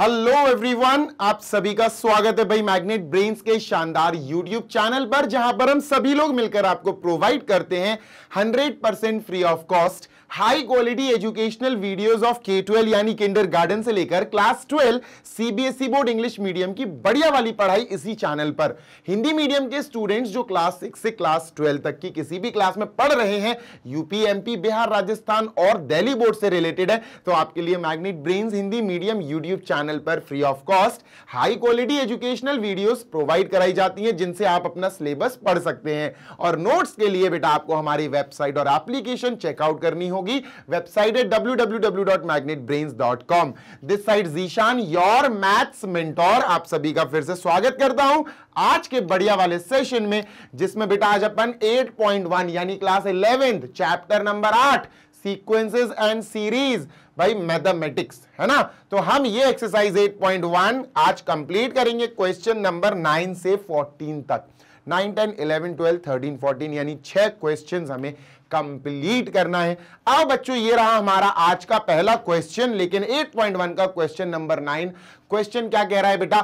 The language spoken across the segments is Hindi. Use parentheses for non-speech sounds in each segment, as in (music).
हेलो एवरीवन आप सभी का स्वागत है भाई मैग्नेट ब्रेन्स के शानदार यूट्यूब चैनल पर जहां पर हम सभी लोग मिलकर आपको प्रोवाइड करते हैं 100% free of cost high quality educational videos of K twelve यानी किंडर गार्डन से लेकर class twelve CBSE board English medium की बढ़िया वाली पढ़ाई इसी चैनल पर हिंदी मीडियम के स्टूडेंट्स जो क्लास सिक्स से क्लास ट्वेल्व तक की किसी भी क्लास में पढ़ रहे हैं यूपीएमपी बिहार राजस्थान और दिल्ली बोर्ड से रिलेटेड है तो आपके लिए magnet brain Hindi medium YouTube channel पर free of cost high quality educational video provide कराई जाती है जिनसे आप अपना सिलेबस पढ़ सकते हैं और नोट्स के लिए बेटा आपको हमारी वेबसाइट और एप्लीकेशन चेकआउट करनी होगी होगी वेबसाइट है W W W dot dot Magnet com this side Zeeshan your maths mentor आप सभी का फिर से स्वागत करता हूं आज के बढ़िया वाले सेशन में जिसमें बेटा आज अपन 8.1 यानी क्लास इलेवेंथ चैप्टर नंबर आठ सीक्वेंसेस एंड सीरीज भाई मैथमेटिक्स है ना तो हम ये एक्सरसाइज 8.1 आज कंप्लीट करेंगे क्वेश्चन नंबर नाइन से फोर्टीन तक nine ten eleven twelve thirteen fourteen यानी छह क्वेश्चन हमें कंप्लीट करना है अब बच्चों ये रहा हमारा आज का पहला क्वेश्चन लेकिन 8.1 का क्वेश्चन नंबर नाइन क्वेश्चन क्या कह रहा है बेटा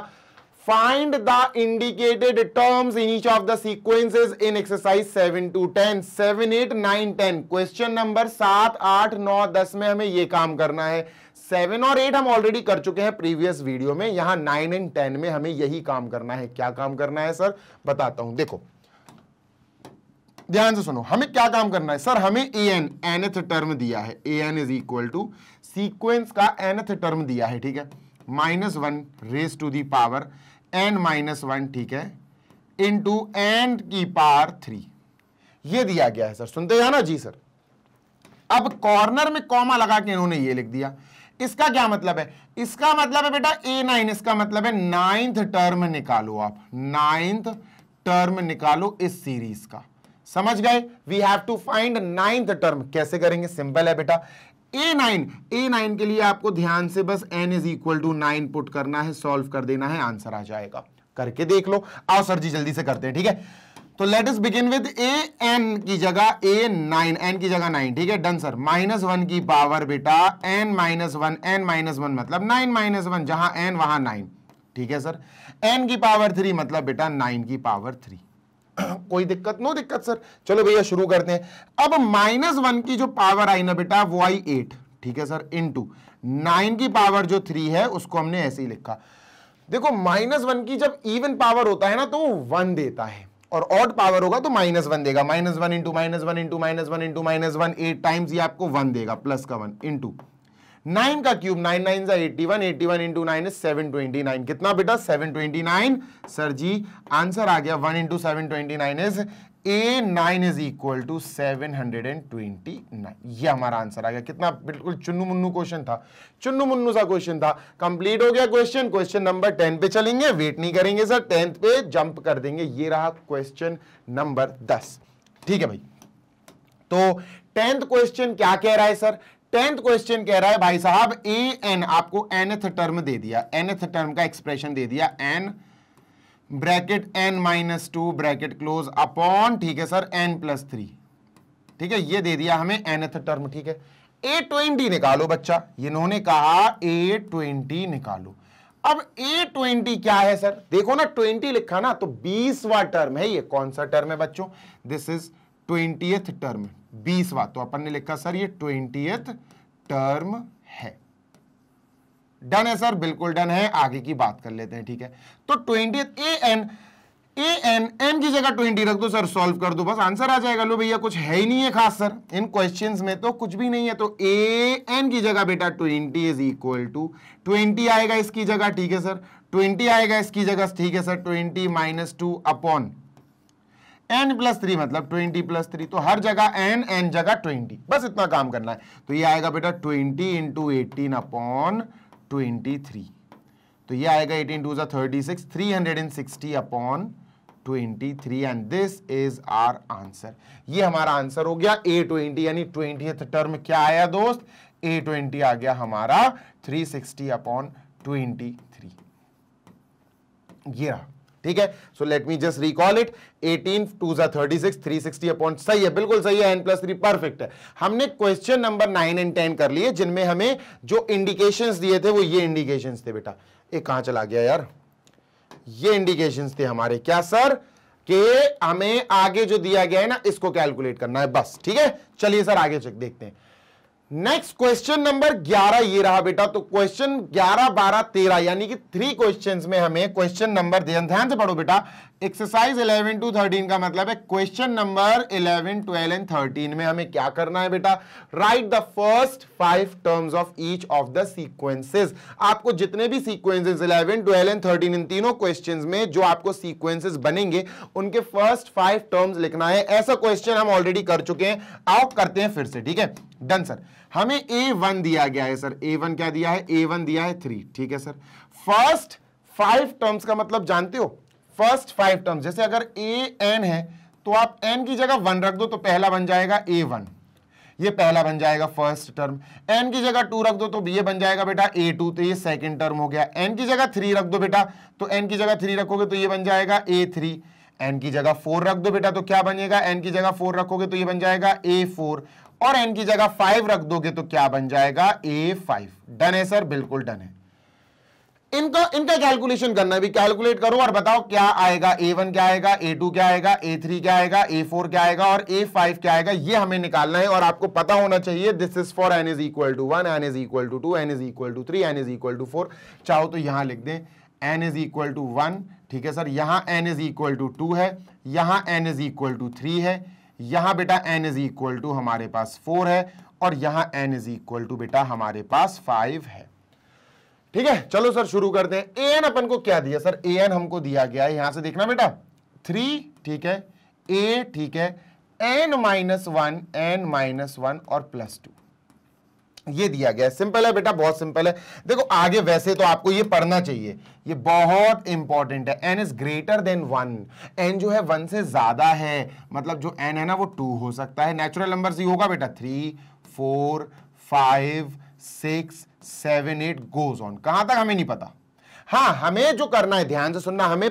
find the indicated terms in each of the sequences in exercise seven to ten seven eight nine ten question number सात आठ नौ दस में हमें यह काम करना है सेवन और एट हम ऑलरेडी कर चुके हैं प्रीवियस वीडियो में यहां नाइन एंड टेन में हमें यही काम करना है क्या काम करना है सर बताता हूं देखो ध्यान से सुनो हमें क्या काम करना है सर हमें ए एन एनथ टर्म दिया है A N is equal to sequence का एनथ टर्म दिया है ठीक है minus one raise to the power N minus one ठीक है इंटू एन की पावर थ्री ये दिया गया है सर सुनते हैं ना जी सर अब कॉर्नर में कॉमा लगा के इन्होंने ये लिख दिया इसका क्या मतलब है इसका मतलब है बेटा ए नाइन इसका मतलब है नाइन्थ टर्म निकालो आप नाइन्थ टर्म निकालो इस सीरीज का समझ गए we have to find ninth term कैसे करेंगे सिंपल है बेटा ए नाइन ए नाइन के लिए आपको ध्यान से बस N is equal to nine put करना है सॉल्व कर देना है आंसर आ जाएगा करके देख लो आओ सर जी जल्दी से करते हैं ठीक है तो let us begin with A N की जगह ए नाइन एन की जगह नाइन ठीक है डन सर माइनस वन की पावर बेटा N minus one N minus one मतलब नाइन माइनस वन जहां एन वहां नाइन ठीक है सर एन की पावर थ्री मतलब बेटा नाइन की पावर थ्री (clears throat) कोई दिक्कत नो दिक्कत सर चलो भैया शुरू करते हैं अब माइनस वन की जो पावर आई ना बेटा वो आई एट ठीक है सर इन टू नाइन की पावर जो थ्री है उसको हमने ऐसे ही लिखा देखो माइनस वन की जब इवन पावर होता है ना तो वन देता है और ऑड पावर होगा तो माइनस वन देगा minus one into minus one into minus one into minus one eight times ये आपको वन देगा प्लस का वन इंटू नाइन का क्यूब नाइन नाइन सा eighty one eighty one into nine seven twenty nine कितना बेटा सेवन ट्वेंटी नाइन सर जी आंसर आ गया one into seven twenty nine is A nine is equal to seven hundred and twenty nine यह हमारा आंसर आ गया कितना बिल्कुल चुन्नू मुन्नू क्वेश्चन था चुन्नू मुन्नू सा क्वेश्चन था कंप्लीट हो गया क्वेश्चन क्वेश्चन नंबर टेन पे चलेंगे वेट नहीं करेंगे सर टेंथ पे जंप कर देंगे ये रहा क्वेश्चन नंबर दस ठीक है भाई तो टेंथ क्वेश्चन क्या कह रहा है सर टेंथ क्वेश्चन कह रहा है भाई साहब ए एन आपको एनथ टर्म दे दिया एनथ टर्म का एक्सप्रेशन दे दिया N bracket N minus two bracket close upon ठीक है सर एन प्लस थ्री ठीक है ये दे दिया हमें एनथ टर्म ठीक है ए ट्वेंटी निकालो बच्चा इन्होंने कहा ए ट्वेंटी निकालो अब ए ट्वेंटी क्या है सर देखो ना ट्वेंटी लिखा ना तो बीसवा टर्म है ये कौन सा टर्म है बच्चों दिस इज ट्वेंटी टर्म बीसवा तो अपन ने लिखा सर ये ट्वेंटी टर्म है डन है सर बिल्कुल डन है आगे की बात कर लेते हैं ठीक है तो twenty A N A N N की जगह ट्वेंटी रख दो सर सॉल्व कर दो बस आंसर आ जाएगा लो भैया कुछ है ही नहीं है खास सर इन क्वेश्चन में तो कुछ भी नहीं है तो ए एन की जगह बेटा twenty is equal to twenty आएगा इसकी जगह ठीक है सर ट्वेंटी आएगा इसकी जगह ठीक है sir twenty minus two upon N plus three मतलब ट्वेंटी प्लस थ्री तो हर जगह एन एन जगह ट्वेंटी बस इतना काम करना है तो ये आएगा बेटा twenty into eighteen upon twenty three तो ये आएगा 18 टू जो thirty six three hundred and sixty upon twenty three and this is our answer ये हमारा आंसर हो गया ए ट्वेंटी यानी ट्वेंटी टर्म क्या आया दोस्त ए ट्वेंटी आ गया हमारा three sixty upon twenty three ये रहा ठीक है so let me just recall it 18 two जो thirty six three sixty appoint सही है बिल्कुल सही है एन प्लस थ्री परफेक्ट है हमने question number nine and ten कर लिए जिनमें हमें जो इंडिकेशंस दिए थे वो ये इंडिकेशंस थे बेटा ये कहां चला गया यार ये इंडिकेशंस थे हमारे क्या सर के हमें आगे जो दिया गया है ना इसको कैलकुलेट करना है बस ठीक है चलिए सर आगे चेक देखते हैं नेक्स्ट क्वेश्चन नंबर 11 ये रहा बेटा तो क्वेश्चन 11, 12, 13 यानी कि थ्री क्वेश्चंस में हमें क्वेश्चन नंबर ध्यान से पढ़ो बेटा एक्सरसाइज 11 टू 13 का मतलब है क्वेश्चन नंबर 11, 12 एंड 13 में हमें क्या करना है बेटा write the first five terms of each of the sequences आपको जितने भी सीक्वेंसेस 11, 12 एंड 13 इन तीनों क्वेश्चंस में जो आपको सीक्वेंसेस बनेंगे उनके फर्स्ट फाइव टर्म्स लिखना है ऐसा क्वेश्चन हम ऑलरेडी कर चुके हैं आओ करते हैं फिर से ठीक है डन सर हमें ए वन दिया गया है सर ए वन क्या दिया है ए वन दिया है थ्री ठीक है सर फर्स्ट फाइव टर्म्स का मतलब जानते हो फर्स्ट फाइव टर्म्स जैसे अगर ए एन है तो आप एन की जगह वन रख दो तो पहला बन जाएगा ए वन ये पहला बन जाएगा फर्स्ट टर्म एन की जगह टू रख दो तो ये बन जाएगा बेटा ए टू तो ये सेकंड टर्म हो गया एन की जगह थ्री रख दो बेटा तो एन की जगह थ्री रखोगे तो ये बन जाएगा ए थ्री एन की जगह फोर रख दो बेटा तो क्या बनेगा एन की जगह फोर रखोगे तो ये बन जाएगा ए फोर और एन की जगह फाइव रख दोगे तो क्या बन जाएगा ए फाइव डन है सर बिल्कुल डन है इनका इनका कैलकुलेशन करना है भी कैलकुलेट करो और बताओ क्या आएगा ए वन क्या आएगा ए टू क्या आएगा ए थ्री क्या आएगा ए फोर क्या आएगा और ए फाइव क्या आएगा ये हमें निकालना है और आपको पता होना चाहिए this is for N is equal to one N is equal to two N is equal to three N is equal to four चाहो तो यहां लिख दें N is equal to one ठीक है सर यहां N is equal to two है यहाँ N is equal to three है यहां बेटा एन इज इक्वल टू हमारे पास फोर है और यहाँ एन इज इक्वल टू बेटा हमारे पास फाइव है ठीक है चलो सर शुरू करते हैं ए एन अपन को क्या दिया सर ए एन हमको दिया गया है यहां से देखना बेटा थ्री ठीक है ए ठीक है N minus one N minus one और प्लस टू ये दिया गया सिंपल है बेटा बहुत सिंपल है देखो आगे वैसे तो आपको ये पढ़ना चाहिए ये बहुत इंपॉर्टेंट है N is greater than one N जो है वन से ज्यादा है मतलब जो एन है ना वो टू हो सकता है नेचुरल नंबर से होगा बेटा three four five six seven eight goes on कहां तक हमें नहीं पता हां हमें जो करना है ध्यान से सुनना हमें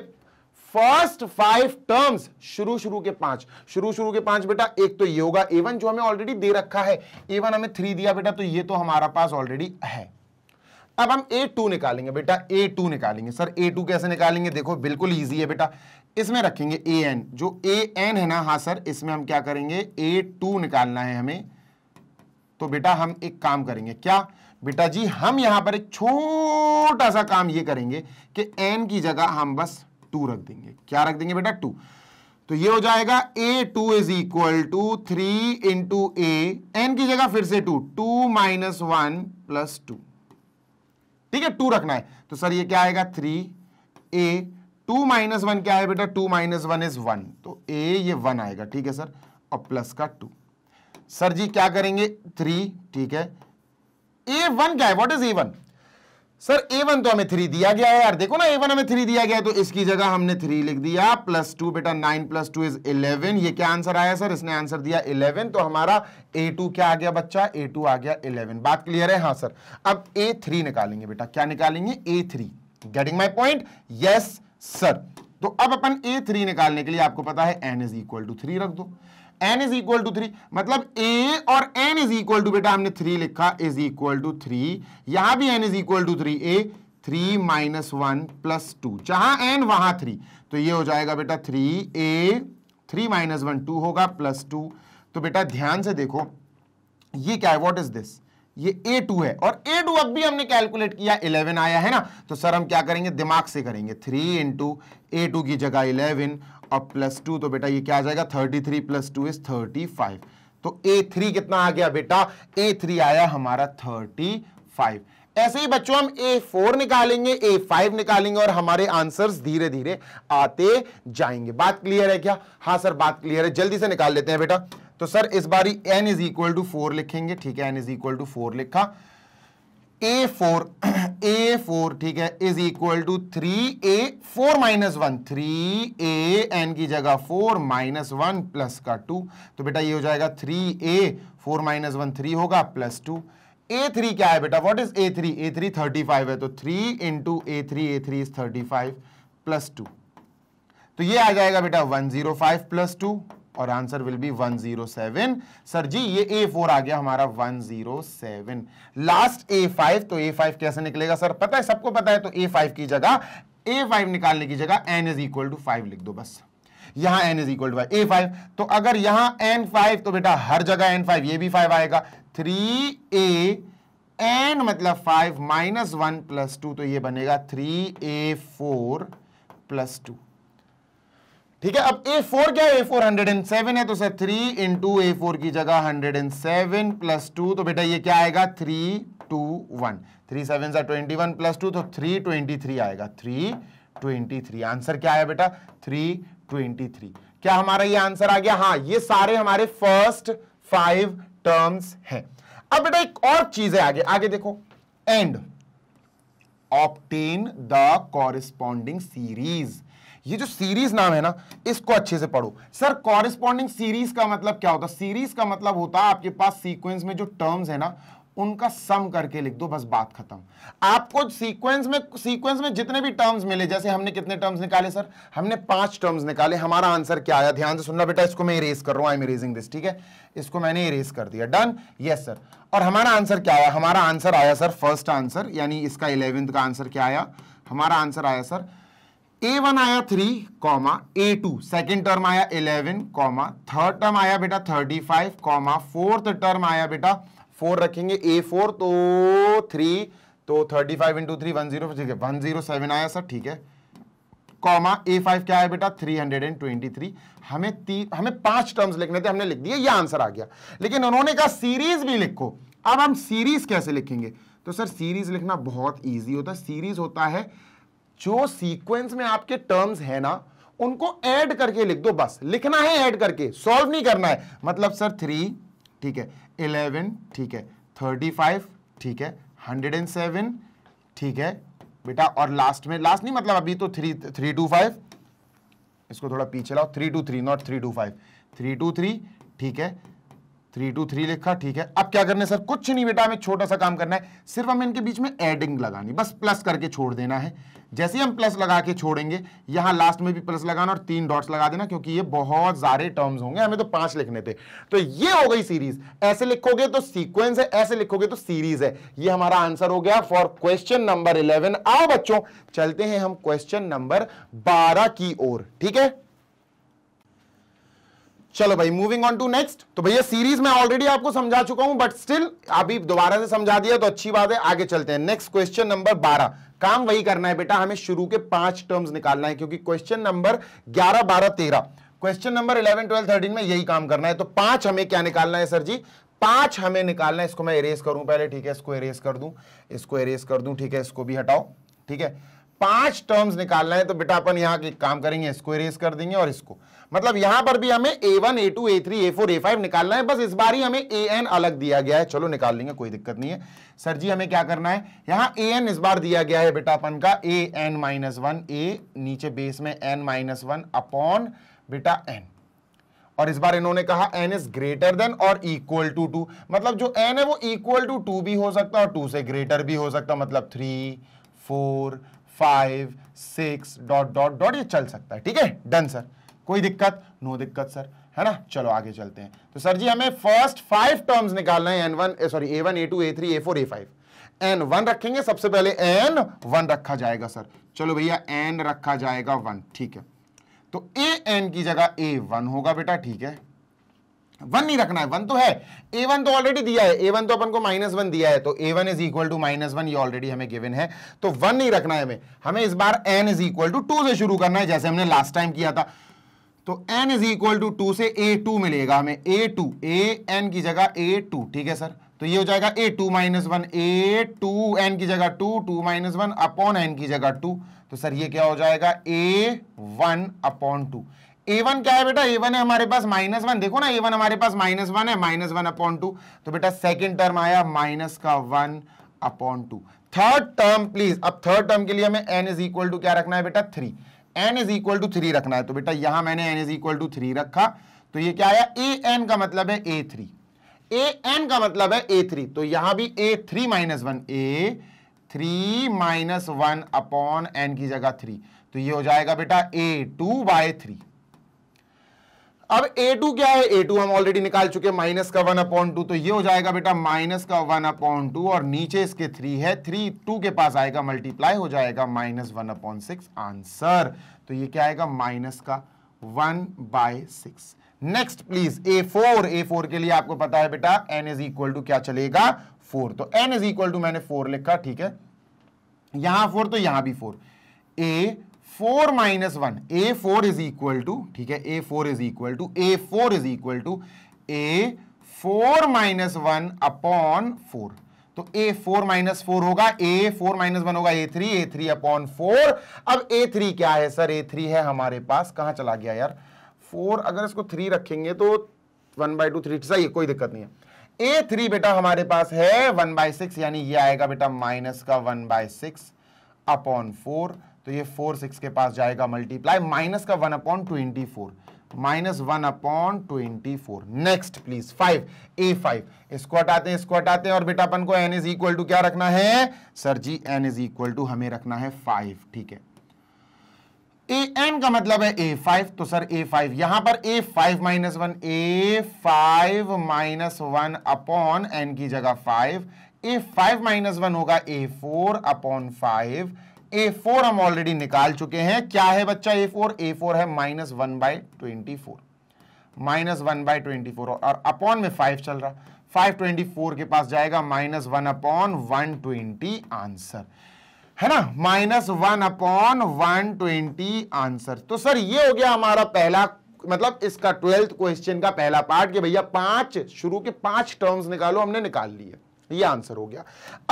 फर्स्ट फाइव टर्म्स शुरू शुरू के पांच शुरू शुरू के पांच बेटा एक तो ये होगा एवन जो हमें ऑलरेडी दे रखा है एवन हमें थ्री दिया बेटा तो ये तो हमारा पास ऑलरेडी है अब हम ए टू निकालेंगे बेटा ए टू निकालेंगे सर ए टू कैसे निकालेंगे देखो बिल्कुल ईजी है बेटा इसमें रखेंगे ए एन जो ए एन है ना हाँ सर इसमें हम क्या करेंगे ए टू निकालना है हमें तो बेटा हम एक काम करेंगे क्या बेटा जी हम यहां पर एक छोटा सा काम ये करेंगे कि एन की जगह हम बस टू रख देंगे क्या रख देंगे बेटा टू तो ये हो जाएगा a two is equal to three into a N की जगह फिर से two two minus one plus two ठीक है टू रखना है तो सर ये क्या आएगा three a two minus one क्या है बेटा two minus one is one तो ए ये वन आएगा ठीक है सर और प्लस का टू सर जी क्या करेंगे थ्री ठीक है ए वन क्या है what is a one sir a one तो हमें थ्री दिया गया है यार देखो ना ए वन हमें थ्री दिया गया है तो इसकी जगह हमने थ्री लिख दिया प्लस टू बेटा nine plus two is eleven ये क्या आंसर आया सर इसने आंसर दिया इलेवन तो हमारा ए टू क्या आ गया बच्चा ए टू आ गया इलेवन बात क्लियर है हाँ सर अब ए थ्री निकालेंगे बेटा क्या निकालेंगे a three getting my point yes sir तो अब अपन ए थ्री निकालने के लिए आपको पता है N is equal to three रख दो n is equal to three मतलब ए और एन इज इक्वल टू बेटा हमने थ्री लिखा इज इक्वल टू थ्री यहां भी n is equal to three a three minus one plus two जहां एन वहां थ्री तो ये हो जाएगा बेटा three a three minus one two होगा प्लस टू तो बेटा ध्यान से देखो ये क्या है वॉट इज दिस ये ए टू है और ए टू अब भी हमने कैलकुलेट किया इलेवन आया है ना तो सर हम क्या करेंगे दिमाग से करेंगे थ्री इंटू ए टू की जगह इलेवन और प्लस टू तो बेटा ये क्या आ जाएगा thirty three plus two is thirty five तो ए थ्री कितना आ गया बेटा ए थ्री आया हमारा थर्टी फाइव ऐसे ही बच्चों हम ए फोर निकालेंगे ए फाइव निकालेंगे और हमारे आंसर धीरे धीरे आते जाएंगे बात क्लियर है क्या हाँ सर बात क्लियर है जल्दी से निकाल लेते हैं बेटा तो सर इस बारी n is equal to four लिखेंगे ठीक है n is equal to four लिखा ए फोर ए फोर ठीक है is equal to three a four minus one three a N की जगह फोर माइनस वन प्लस का टू तो बेटा ये हो जाएगा three a four minus one three होगा प्लस टू ए थ्री क्या है बेटा what is a three a three thirty five है तो three into a three a three is thirty five plus two तो ये आ जाएगा बेटा one zero five plus two और answer will be 107 sir ji ये ए फोर आ गया हमारा 107 लास्ट ए फाइव तो ए फाइव कैसे निकलेगा सर पता है सबको पता है तो ए फाइव की जगह ए फाइव निकालने की जगह n is equal to five लिख दो बस यहां N is equal to a five तो अगर यहां एन फाइव तो बेटा हर जगह एन फाइव ये भी फाइव आएगा थ्री ए एन मतलब five minus one plus two तो ये बनेगा three a four plus two ठीक है अब ए फोर क्या है a four hundred and seven है तो sir three into a four की जगह hundred and seven plus two तो बेटा ये क्या आएगा three two one three seven सा ट्वेंटी वन प्लस टू तो थ्री ट्वेंटी थ्री आएगा थ्री ट्वेंटी थ्री आंसर क्या आया बेटा थ्री ट्वेंटी थ्री क्या हमारा ये आंसर आ गया हाँ ये सारे हमारे फर्स्ट फाइव टर्म्स हैं अब बेटा एक और चीज है आगे आगे देखो and obtain the corresponding series ये जो सीरीज नाम है ना इसको अच्छे से पढ़ो सर कॉरिस्पॉन्डिंग सीरीज का मतलब क्या होता है सीरीज का मतलब होता है आपके पास सीक्वेंस में जो टर्म्स है ना उनका सम करके लिख दो बस बात खत्म आपको सीक्वेंस में सीक्वेंस में जितने भी टर्म्स मिले जैसे हमने कितने टर्म्स निकाले सर हमने पांच टर्म्स निकाले हमारा आंसर क्या आया ध्यान से सुनना बेटा इसको मैं इरेज कर रहा हूं आई एम इरेजिंग दिस ठीक है इसको मैंने इरेज कर दिया डन यस सर और हमारा आंसर क्या आया हमारा आंसर आया सर फर्स्ट आंसर यानी इसका इलेवेंथ का आंसर क्या आया हमारा आंसर आया सर ए वन आया three comma a two second term आया इलेवन कॉमा थर्ड टर्म आया बेटा thirty five comma fourth term आया बेटा फोर रखेंगे ए फोर तो थ्री तो thirty five into three one zero one zero seven आया सर ठीक है कॉमा ए फाइव क्या है बेटा three hundred and twenty three हमें तीन हमें पांच टर्म्स लिखने थे हमने लिख दिए ये आंसर आ गया लेकिन उन्होंने कहा सीरीज भी लिखो अब हम सीरीज कैसे लिखेंगे तो सर सीरीज लिखना बहुत ईजी होता है सीरीज होता है जो सीक्वेंस में आपके टर्म्स है ना उनको ऐड करके लिख दो बस लिखना है ऐड करके सॉल्व नहीं करना है मतलब सर थ्री ठीक है इलेवन ठीक है थर्टी फाइव ठीक है हंड्रेड एंड सेवन ठीक है बेटा और लास्ट में लास्ट नहीं मतलब अभी तो थ्री थ्री टू फाइव इसको थोड़ा पीछे लाओ three two three not three two five three two three ठीक है थ्री टू थ्री लिखा ठीक है अब क्या करना है सर कुछ नहीं बेटा हमें छोटा सा काम करना है सिर्फ हमें इनके बीच में एडिंग लगानी बस प्लस करके छोड़ देना है जैसे ही हम प्लस लगा के छोड़ेंगे यहां लास्ट में भी प्लस लगाना और तीन डॉट्स लगा देना क्योंकि ये बहुत सारे टर्म्स होंगे हमें तो पांच लिखने थे तो ये हो गई सीरीज ऐसे लिखोगे तो सीक्वेंस है ऐसे लिखोगे तो सीरीज है ये हमारा आंसर हो गया फॉर क्वेश्चन नंबर इलेवन आओ बच्चों चलते हैं हम क्वेश्चन नंबर बारह की ओर ठीक है चलो भाई मूविंग ऑन टू नेक्स्ट तो भैया सीरीज में ऑलरेडी आपको समझा चुका हूं बट स्टिल अभी दोबारा से समझा दिया तो अच्छी बात है आगे चलते हैं नेक्स्ट क्वेश्चन नंबर बारह काम वही करना है बेटा हमें शुरू के पांच टर्म्स निकालना है क्योंकि क्वेश्चन नंबर ग्यारह बारह तेरह question number eleven twelve thirteen में यही काम करना है तो पांच हमें क्या निकालना है सर जी पांच हमें निकालना है इसको मैं इरेज करूं पहले ठीक है इसको इरेज कर दू इसको इरेज कर दू ठीक है इसको भी हटाओ ठीक है पांच टर्म्स निकालना है तो बेटा अपन यहां काम करेंगे इसको इरेज कर देंगे और इसको मतलब यहां पर भी हमें a one a two a three a four a five निकालना है बस इस बार ही हमें ए एन अलग दिया गया है चलो निकाल लेंगे कोई दिक्कत नहीं है सर जी हमें क्या करना है यहाँ ए एन इस बार दिया गया है बेटा अपन का a n minus one a नीचे बेस में एन माइनस वन अपॉन बेटा एन और इस बार इन्होंने कहा एन इज ग्रेटर देन और इक्वल टू टू मतलब जो एन है वो इक्वल टू टू भी हो सकता है और टू से ग्रेटर भी हो सकता है मतलब three four five six dot dot dot ये चल सकता है ठीक है डन सर कोई दिक्कत नो दिक्कत सर है ना चलो आगे चलते हैं तो सर जी हमें फर्स्ट फाइव टर्म्स निकालना है n one sorry a one a two a three a four a five n one रखेंगे सबसे पहले एन वन रखा जाएगा सर चलो भैया एन रखा जाएगा वन ठीक है तो ए एन की जगह ए वन होगा बेटा ठीक है वन नहीं रखना है वन तो है ए वन तो ऑलरेडी दिया है ए वन तो अपन को माइनस वन दिया है तो a one is equal to minus one ये ऑलरेडी हमें गिवन है तो वन नहीं रखना है हमें हमें इस बार n is equal to two two शुरू करना है जैसे हमने लास्ट टाइम किया था तो n is equal to two two a to मिलेगा हमें टू ए एन की जगह टू ठीक है सर तो ये हो जाएगा a two minus one a two n की जगह two two minus one upon n की जगह टू तो सर ये क्या हो जाएगा a one upon two a one क्या है बेटा ए वन है हमारे पास माइनस वन देखो ना ए वन हमारे पास माइनस वन है माइनस वन अपॉन टू तो बेटा सेकेंड टर्म आया माइनस का one upon two third term please अब थर्ड टर्म के लिए हमें एन इज इक्वल टू क्या रखना है बेटा three N is equal to three रखना है तो बेटा यहां मैंने n is equal to three रखा तो ये क्या आया ए एन का मतलब है ए थ्री ए एन का मतलब है ए थ्री तो यहां भी a three minus one a three minus one upon n की जगह थ्री तो ये हो जाएगा बेटा ए टू बाय थ्री अब a2 क्या है a2 हम ऑलरेडी निकाल चुके माइनस का वन अपॉइंट टू तो ये हो जाएगा बेटा माइनस का वन अपॉइंट टू और नीचे इसके थ्री है थ्री टू के पास आएगा मल्टीप्लाई हो जाएगा minus one upon six answer तो ये क्या आएगा माइनस का one by six next please a four a four के लिए आपको पता है बेटा एन इज इक्वल टू क्या चलेगा फोर तो एन इज इक्वल टू मैंने फोर लिखा ठीक है यहां फोर तो यहां भी four a four minus one a four is equal to ठीक है a four is equal to a four is equal to a four minus one upon four तो ए फोर माइनस फोर होगा ए फोर माइनस वन होगा a three a three upon four अब ए थ्री क्या है सर ए थ्री है हमारे पास कहां चला गया यार फोर अगर इसको थ्री रखेंगे तो वन बाई टू थ्री सही कोई दिक्कत नहीं है ए थ्री बेटा हमारे पास है वन बाय सिक्स यानी ये आएगा बेटा माइनस का one by six upon four तो ये फोर सिक्स के पास जाएगा मल्टीप्लाई माइनस का one upon twenty four minus one upon twenty four next please five a five इसको हटाते हैं इसको हटाते हैं और बेटा अपन को एन इज इक्वल टू क्या रखना है sir ji n is equal to हमें रखना है फाइव ठीक है ए एन का मतलब है ए फाइव तो सर ए फाइव यहां पर a five minus one a five minus one upon n की जगह five a five minus one होगा a four upon five a four हम ऑलरेडी निकाल चुके हैं क्या है बच्चा ए फोर ए फोर है minus one by twenty four minus one by twenty four और अपॉन में फाइव चल रहा फाइव ट्वेंटी फोर के पास जाएगा minus one upon one twenty answer है ना minus one upon one twenty answer तो सर ये हो गया हमारा पहला मतलब इसका ट्वेल्थ क्वेश्चन का पहला पार्ट कि भैया पांच शुरू के पांच टर्म्स निकालो हमने निकाल लिए ये आंसर हो गया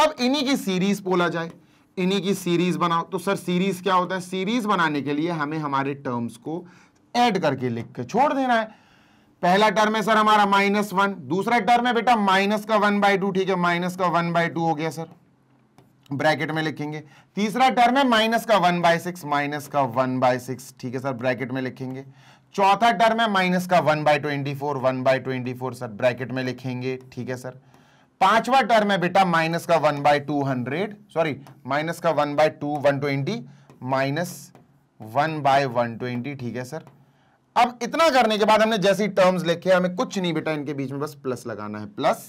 अब इन्हीं की सीरीज बोला जाए इन्हीं की सीरीज बनाओ तो सर सीरीज क्या होता है सीरीज बनाने के लिए हमें हमारे टर्म्स को ऐड करके लिख के छोड़ देना है पहला टर्म है सर हमारा माइनस वन दूसरा टर्म है बेटा माइनस का वन बाई टू ठीक है माइनस का वन बाई टू हो गया सर ब्रैकेट में लिखेंगे तीसरा टर्म है माइनस का वन बाय सिक्स माइनस का वन बाय सिक्स ठीक है सर ब्रैकेट में लिखेंगे चौथा टर्म है माइनस का one by twenty four one by twenty four sir bracket में लिखेंगे ठीक है सर पांचवा टर्म है बेटा माइनस का one by two hundred sorry minus का one by two one twenty minus one by one twenty ठीक है सर अब इतना करने के बाद हमने जैसी टर्म्स लिखे हमें कुछ नहीं बेटा इनके बीच में बस प्लस लगाना है प्लस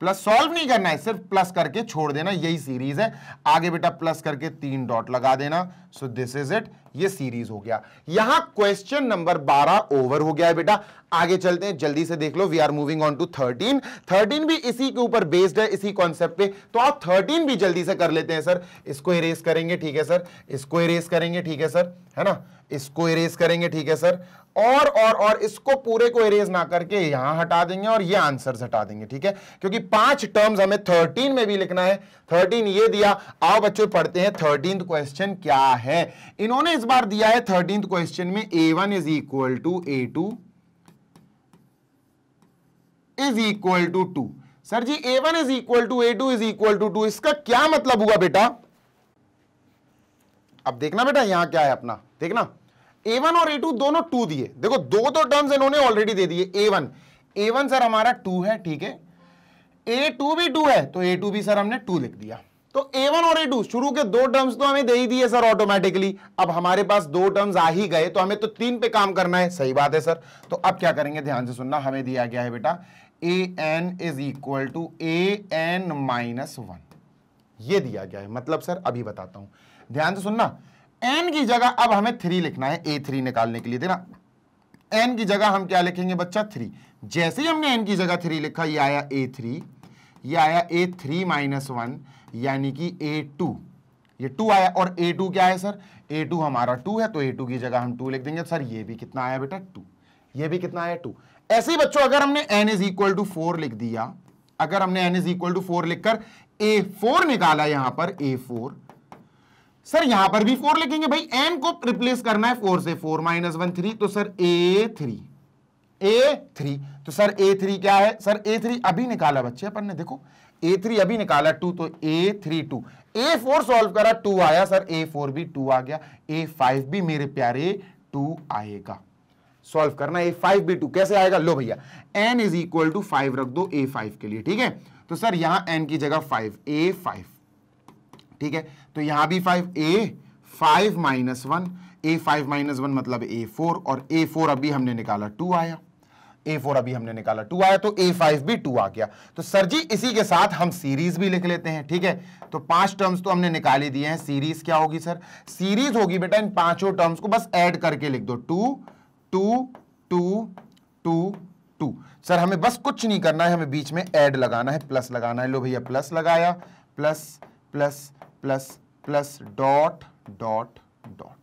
प्लस सॉल्व नहीं करना है सिर्फ प्लस करके छोड़ देना यही सीरीज है आगे बेटा प्लस करके तीन डॉट लगा देना सो दिस इज इट ये सीरीज हो गया यहां क्वेश्चन नंबर 12 ओवर हो गया है बेटा आगे चलते हैं जल्दी से देख लो we are moving on to 13 13 भी इसी के ऊपर बेस्ड है इसी कॉन्सेप्ट पे तो आप 13 भी जल्दी से कर लेते हैं सर इसको इरेज करेंगे ठीक है सर इसको इरेज करेंगे ठीक है सर है ना इसको इरेज करेंगे ठीक है सर और और और इसको पूरे को इरेज ना करके यहां हटा देंगे और ये आंसर्स हटा देंगे ठीक है क्योंकि पांच टर्म्स हमें थर्टीन में भी लिखना है थर्टीन ये दिया आओ बच्चों पढ़ते हैं थर्टीन क्वेश्चन क्या है इन्होंने इस बार दिया है थर्टींथ क्वेश्चन में a one is equal to a two is equal to two sir ji a one is equal to a two is equal to two इसका क्या मतलब हुआ बेटा अब देखना बेटा यहां क्या है अपना देखना ए वन और ए टू दोनों टू दिए देखो दो दो तो टर्म्स इन्होंने ऑलरेडी दे दिए a one a one sir हमारा टू है ठीक है ए टू भी टू है तो ए टू भी सर हमने टू लिख दिया तो A1 और A2 शुरू के दो टर्म्स तो हमें दे ही दिए सर ऑटोमेटिकली अब हमारे पास दो टर्म्स आ ही गए तो हमें तो तीन पे काम करना है सही बात है सर तो अब क्या करेंगे ध्यान से सुनना हमें दिया गया है बेटा a N is equal to a n minus one ये दिया गया है मतलब सर अभी बताता हूं ध्यान से सुनना एन की जगह अब हमें थ्री लिखना है ए थ्री निकालने के लिए देना एन की जगह हम क्या लिखेंगे बच्चा थ्री जैसे ही हमने एन की जगह थ्री लिखा ये आया ए थ्री ये आया ए थ्री माइनस वन यानी कि ए टू ये टू आया और ए टू क्या है सर ए टू हमारा टू है तो ए टू की जगह हम टू लिख देंगे सर ये भी कितना आया बेटा टू ये भी कितना आया टू ऐसे ही बच्चों अगर हमने n is equal to four लिख दिया अगर हमने n is equal to four लिखकर ए फोर निकाला यहां पर ए फोर सर यहां पर भी फोर लिखेंगे भाई एन को रिप्लेस करना है फोर से फोर माइनस वन थ्री तो sir a three a three तो सर ए थ्री क्या है सर ए थ्री अभी निकाला बच्चे अपन ने देखो ए थ्री अभी निकाला टू तो a three two a four solve करा टू आया सर ए फोर भी टू आ गया ए फाइव भी मेरे प्यारे टू आएगा सॉल्व करना ए फाइव बी टू कैसे आएगा लो भैया n is equal to five रख दो ए फाइव के लिए ठीक है तो सर यहां एन की जगह फाइव ए फाइव ठीक है तो यहां भी five a five minus one a five minus one मतलब ए फोर और ए फोर अभी हमने निकाला टू आया ए फोर अभी हमने निकाला टू आया तो ए फाइव भी टू आ गया तो सर जी इसी के साथ हम सीरीज भी लिख लेते हैं ठीक है तो पांच टर्म्स तो हमने निकाल ही दिए हैं सीरीज क्या होगी सर सीरीज होगी बेटा इन पांचों टर्म्स को बस ऐड करके लिख दो two two two two two sir हमें बस कुछ नहीं करना है हमें बीच में एड लगाना है प्लस लगाना है लो भैया प्लस लगाया plus plus plus plus dot dot dot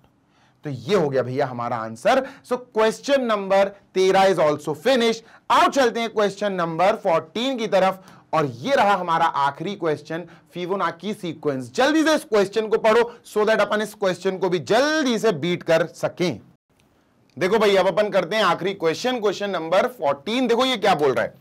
तो ये हो गया भैया हमारा आंसर सो क्वेश्चन नंबर तेरह इज ऑल्सो फिनिश अब चलते हैं क्वेश्चन नंबर फोर्टीन की तरफ और ये रहा हमारा आखिरी क्वेश्चन की सीक्वेंस जल्दी से इस क्वेश्चन को पढ़ो सो देट दैट अपन इस क्वेश्चन को भी जल्दी से बीट कर सकें देखो भाई अब अपन करते हैं आखिरी क्वेश्चन क्वेश्चन नंबर 14 देखो ये क्या बोल रहा है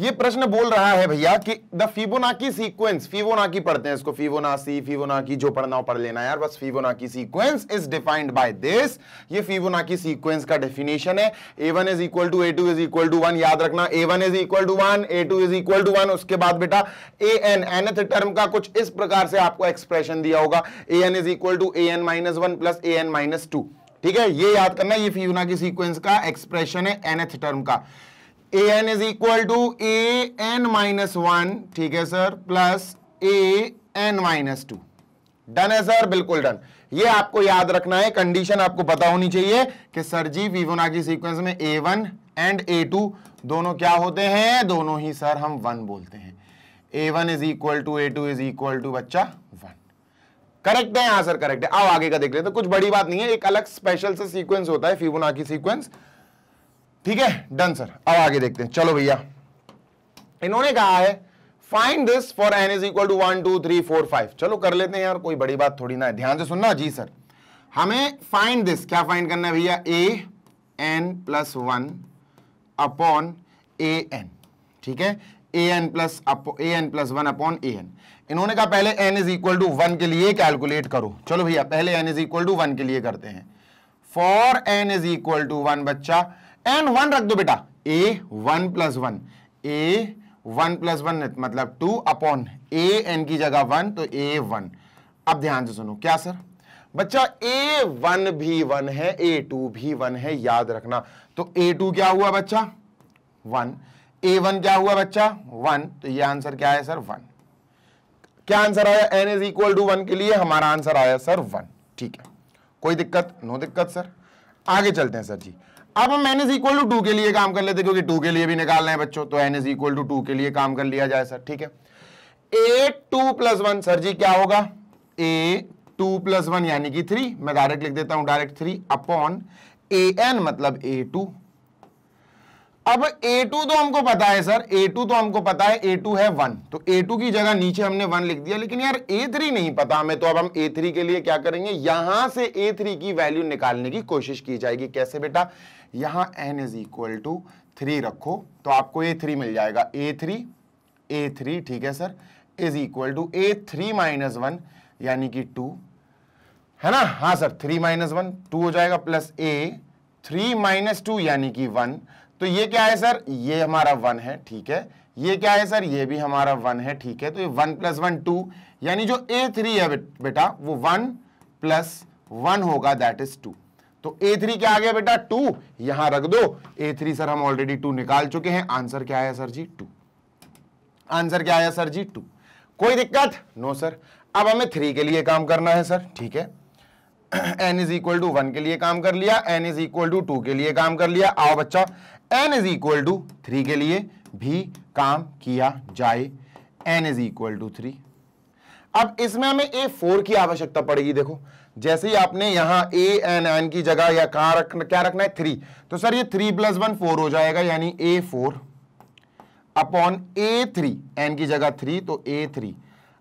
ये प्रश्न बोल रहा है भैया कि द फिबोनाकी सीक्वेंस फिबोनाकी पढ़ते हैं इसको फिबोनासी फिबोनाकी जो पढ़ना हो पढ़ लेना यार बस Fibonacci sequence is defined by this ये फिबोनाकी सीक्वेंस का डेफिनेशन है a one is equal to a two is equal to one याद रखना a one is equal to one a two is equal to one उसके बाद बेटा ए एन एनथ टर्म का कुछ इस प्रकार से आपको एक्सप्रेशन दिया होगा a N is equal to a n minus one plus a n minus two ठीक है ये याद करना ये फिबोनाकी सीक्वेंस का एक्सप्रेशन है एनथ टर्म का a N is equal to a n minus one ठीक है sir plus a n minus two done है सर बिल्कुल डन ये आपको याद रखना है कंडीशन आपको पता होनी चाहिए कि सर जी की सीक्वेंस में a one and a two दोनों क्या होते हैं दोनों ही सर हम वन बोलते हैं a one is equal to a two is equal to बच्चा वन करेक्ट है हाँ सर करेक्ट है आओ आगे का देख लेते तो कुछ बड़ी बात नहीं है एक अलग स्पेशल से सीक्वेंस होता है फिबोनाकी सीक्वेंस ठीक है डन सर अब आगे देखते हैं चलो भैया इन्होंने कहा है find this for N is equal to one two three four five चलो कर लेते हैं यार कोई बड़ी बात थोड़ी ना है ध्यान से सुनना जी सर हमें फाइंड दिस क्या फाइंड करना है भैया a n plus one upon a n ठीक है ए n plus a n plus one upon a n इन्होंने कहा पहले n is equal to one के लिए कैलकुलेट करो चलो भैया पहले n is equal to one के लिए करते हैं for N is equal to one बच्चा एंड वन रख दो बेटा ए one plus one a one plus one मतलब टू अपॉन ए एन की जगह वन तो ए वन अब ध्यान से सुनो क्या सर बच्चा ए वन भी वन है ए टू भी वन है याद रखना तो ए टू क्या हुआ बच्चा वन ए वन क्या हुआ बच्चा वन तो ये आंसर क्या है सर वन क्या आंसर आया n is equal to one के लिए हमारा आंसर आया सर वन ठीक है कोई दिक्कत नो दिक्कत सर आगे चलते हैं सर जी अब हम n is equal to two के लिए काम कर लेते क्योंकि टू के लिए भी निकालना है बच्चों तो n is equal to two के लिए काम कर लिया जाए सर ठीक है a two plus one sir ji क्या होगा ए टू प्लस वन यानी कि थ्री मैं डायरेक्ट लिख देता हूं direct three upon a n मतलब ए टू अब ए टू तो हमको पता है सर ए टू तो हमको पता है ए टू है वन तो ए टू की जगह नीचे हमने वन लिख दिया लेकिन यार ए थ्री नहीं पता हमें तो अब हम ए थ्री के लिए क्या करेंगे यहां से ए थ्री की वैल्यू निकालने की कोशिश की जाएगी कैसे बेटा यहां N is equal to three रखो तो आपको ए थ्री मिल जाएगा ए थ्री ए थ्री ठीक है sir is equal to a three minus one यानी कि टू है ना हाँ sir three minus one two हो जाएगा plus a three minus two यानी कि वन तो ये क्या है सर ये हमारा वन है ठीक है ये क्या है सर ये भी हमारा वन है ठीक है तो ये वन प्लस वन टू यानी जो ए थ्री है बेटा वो वन प्लस वन होगा दैट इज टू तो ए थ्री क्या आ गया बेटा टू यहां रख दो ए थ्री सर हम ऑलरेडी टू निकाल चुके हैं आंसर क्या आया सर जी टू आंसर क्या आया सर जी टू कोई दिक्कत नो सर अब हमें थ्री के लिए काम करना है सर ठीक है N is equal to one के लिए काम कर लिया n is equal to two के लिए काम कर लिया आओ बच्चा n is equal to three के लिए भी काम किया जाए n is equal to three अब इसमें हमें ए फोर की आवश्यकता पड़ेगी देखो जैसे ही आपने यहां ए एन एन की जगह या कहा रखना क्या रखना है थ्री तो सर ये थ्री प्लस वन फोर हो जाएगा यानी a four upon a three n की जगह थ्री तो ए थ्री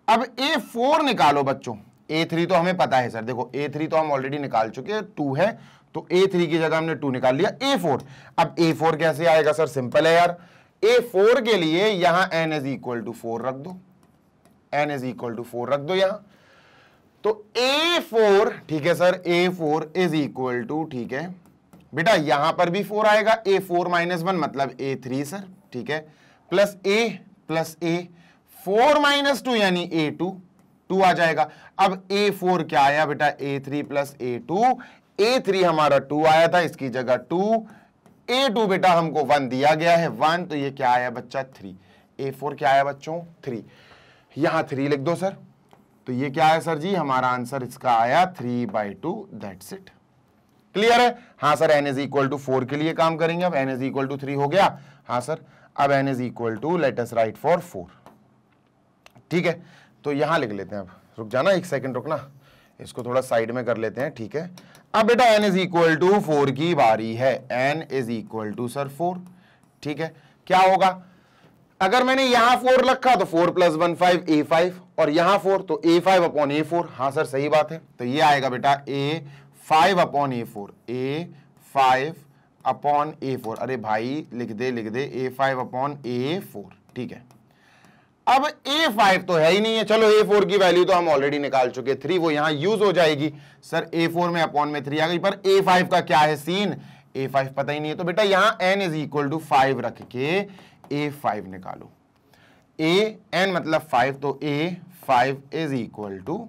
अब ए फोर निकालो बच्चों ए थ्री तो हमें पता है सर देखो ए थ्री तो हम ऑलरेडी निकाल चुके हैं टू है तो ए थ्री की जगह हमने टू निकाल लिया ए फोर अब ए फोर कैसे आएगा सर सिंपल है यार ए फोर के लिए यहां N is equal to four रख दो n is equal to four रख दो यहां तो A4 ठीक है sir A4 is equal to ठीक है बेटा यहां पर भी फोर आएगा ए फोर माइनस वन मतलब ए थ्री सर ठीक है plus a plus a four minus two यानी ए टू टू आ जाएगा अब ए फोर क्या आया बेटा a three plus a two a three हमारा टू आया था इसकी जगह टू ए टू बेटा हमको वन दिया गया है वन तो ये क्या आया बच्चा थ्री ए फोर क्या आया बच्चों थ्री यहां थ्री लिख दो सर तो ये क्या है सर जी हमारा आंसर इसका आया three by two that's it clear है हाँ sir n is equal to four के लिए काम करेंगे अब n is equal to three हो गया हाँ सर अब n is equal to let's write for four ठीक है तो यहां लिख लेते हैं अब रुक जाना एक सेकंड रुकना इसको थोड़ा साइड में कर लेते हैं ठीक है अब बेटा n is equal to four की बारी है N is equal to sir four ठीक है क्या होगा अगर मैंने यहां फोर रखा तो four plus one five a five और यहां फोर तो a five upon a four हाँ सर सही बात है तो ये आएगा बेटा a five upon a four a five upon a four अरे भाई लिख दे लिख दे a five upon a four ठीक है अब ए फाइव तो है ही नहीं है चलो ए फोर की वैल्यू तो हम ऑलरेडी निकाल चुके थ्री वो यहां यूज हो जाएगी सर ए फोर में अपॉन में थ्री आ गई पर ए फाइव का क्या है सीन ए फाइव पता ही नहीं है तो बेटा यहां N is equal to five रख के ए फाइव निकालो ए एन मतलब फाइव तो a five is equal to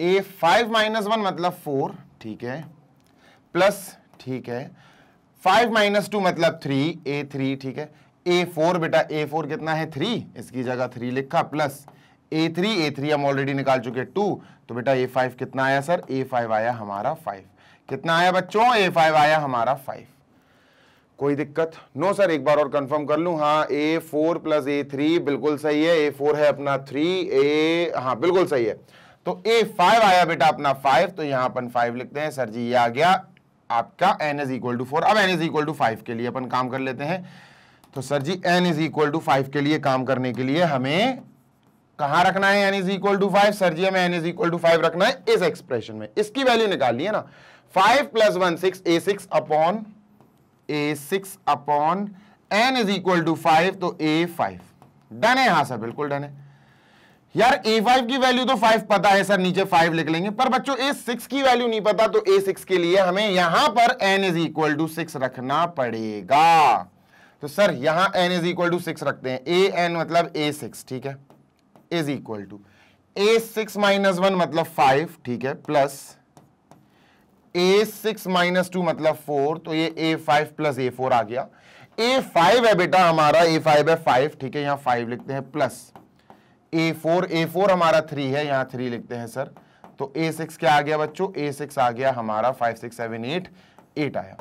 a five minus one मतलब फोर ठीक है प्लस ठीक है फाइव माइनस टू मतलब थ्री ए थ्री ठीक है ए फोर बेटा ए फोर कितना है थ्री इसकी जगह थ्री लिखा plus a three a three हम ऑलरेडी निकाल चुके टू तो बेटा ए फाइव कितना आया सर ए फाइव आया हमारा फाइव कितना आया बच्चों ए फाइव आया हमारा फाइव कोई दिक्कत नो सर एक बार और कंफर्म कर लू हाँ a four plus a three बिल्कुल सही है ए फोर है अपना थ्री ए हाँ बिल्कुल सही है तो ए फाइव आया बेटा अपना फाइव तो यहां अपन फाइव लिखते हैं सर जी ये आ गया आपका n is equal to four अब n is equal to five के लिए अपन काम कर लेते हैं तो sir ji n is equal to five के लिए काम करने के लिए हमें कहां रखना है N is equal to five sir ji हमें n is equal to five रखना है इस एक्सप्रेशन में इसकी वैल्यू ली है ना five plus one six a six upon a six upon n is equal to five तो ए फाइव डन है हाँ सर बिल्कुल डन है यार ए फाइव की वैल्यू तो फाइव पता है सर नीचे फाइव लिख लेंगे पर बच्चों ए सिक्स की वैल्यू नहीं पता तो ए सिक्स के लिए हमें यहां पर n is equal to six रखना पड़ेगा तो सर यहां N is equal to six रखते हैं ए एन मतलब ए सिक्स ठीक है is equal to a six minus one मतलब फाइव ठीक है plus a six minus two मतलब फोर तो ये a five plus a four आ गया ए फाइव है बेटा हमारा ए फाइव है फाइव ठीक है यहां फाइव लिखते हैं plus a four a four हमारा थ्री है यहां थ्री लिखते हैं सर तो ए सिक्स क्या आ गया बच्चों ए सिक्स आ गया हमारा five six seven eight eight आया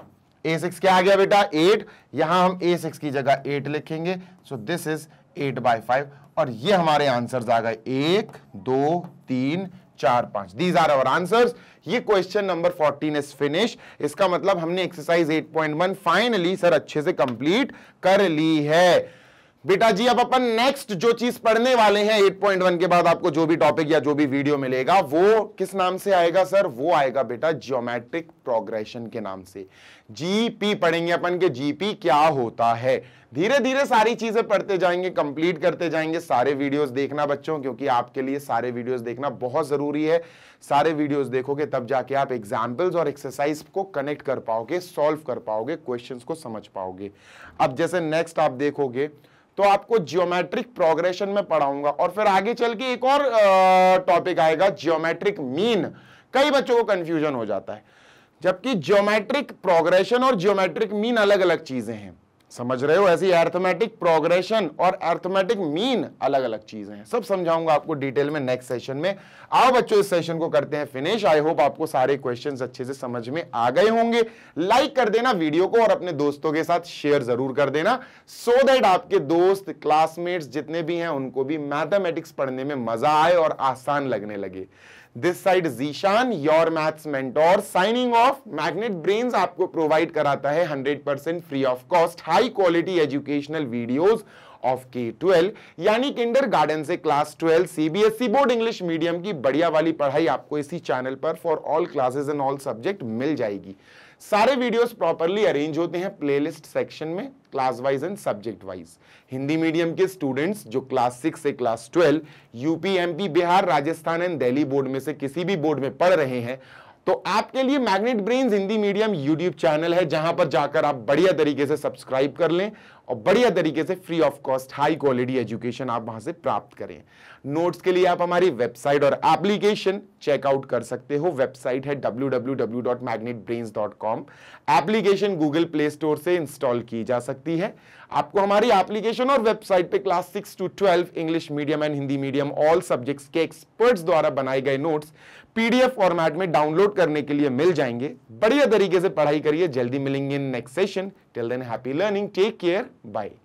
ए सिक्स क्या आ गया बेटा एट यहां हम ए सिक्स की जगह एट लिखेंगे so this is eight by five और ये हमारे आंसर आ गए एक दो तीन चार पांच दीज आर अवर आंसर ये क्वेश्चन नंबर 14 इज फिनिश इसका मतलब हमने एक्सरसाइज 8.1 फाइनली सर अच्छे से कंप्लीट कर ली है बेटा जी अब अपन नेक्स्ट जो चीज पढ़ने वाले हैं 8.1 के बाद आपको जो भी टॉपिक या जो भी वीडियो मिलेगा वो किस नाम से आएगा सर वो आएगा बेटा जियोमेट्रिक प्रोग्रेशन के नाम से जीपी पढ़ेंगे अपन के जीपी क्या होता है धीरे धीरे सारी चीजें पढ़ते जाएंगे कंप्लीट करते जाएंगे सारे वीडियोस देखना बच्चों क्योंकि आपके लिए सारे वीडियोस देखना बहुत जरूरी है सारे वीडियोस देखोगे तब जाके आप एग्जाम्पल्स और एक्सरसाइज को कनेक्ट कर पाओगे सॉल्व कर पाओगे क्वेश्चंस को समझ पाओगे अब जैसे नेक्स्ट आप देखोगे तो आपको जियोमेट्रिक प्रोग्रेशन में पढ़ाऊंगा और फिर आगे चल के एक और टॉपिक आएगा जियोमेट्रिक मीन कई बच्चों को कंफ्यूजन हो जाता है जबकि जियोमेट्रिक प्रोग्रेशन और जियोमेट्रिक मीन अलग अलग चीजें हैं समझ रहे हो ऐसी एर्थमेटिक प्रोग्रेशन और एर्थमेटिक मीन अलग अलग चीजें हैं सब समझाऊंगा आपको डिटेल में नेक्स्ट सेशन में आओ बच्चों इस सेशन को करते हैं फिनिश आई होप आपको सारे क्वेश्चंस अच्छे से समझ में आ गए होंगे लाइक कर देना वीडियो को और अपने दोस्तों के साथ शेयर जरूर कर देना सो so दैट आपके दोस्त क्लासमेट्स जितने भी हैं उनको भी मैथमेटिक्स पढ़ने में मजा आए और आसान लगने लगे this side Zeeshan your maths mentor signing off magnet brains आपको प्रोवाइड कराता है 100% free of cost high quality educational videos of K twelve यानी किंडर गार्डन से class twelve CBSE board English medium की बढ़िया वाली पढ़ाई आपको इसी चैनल पर for all classes and all subject मिल जाएगी सारे वीडियोस प्रॉपरली अरेंज होते हैं प्लेलिस्ट सेक्शन में class wise and subject wise Hindi medium के स्टूडेंट्स जो क्लास सिक्स से class twelve UP MP Bihar Rajasthan and Delhi board में से किसी भी बोर्ड में पढ़ रहे हैं तो आपके लिए magnet brain Hindi medium YouTube channel है जहां पर जाकर आप बढ़िया तरीके से सब्सक्राइब कर लें और बढ़िया तरीके से free of cost high quality education आप वहां से प्राप्त करें नोट्स के लिए आप हमारी वेबसाइट और एप्लीकेशन चेकआउट कर सकते हो वेबसाइट है www.magnetbrains.com application Google Play Store से इंस्टॉल की जा सकती है आपको हमारी एप्लीकेशन और वेबसाइट पे class six to twelve English medium and Hindi medium all subjects के एक्सपर्ट्स द्वारा बनाए गए नोट्स पीडीएफ फॉर्मेट में डाउनलोड करने के लिए मिल जाएंगे बढ़िया तरीके से पढ़ाई करिए जल्दी मिलेंगे next session till then happy learning take care bye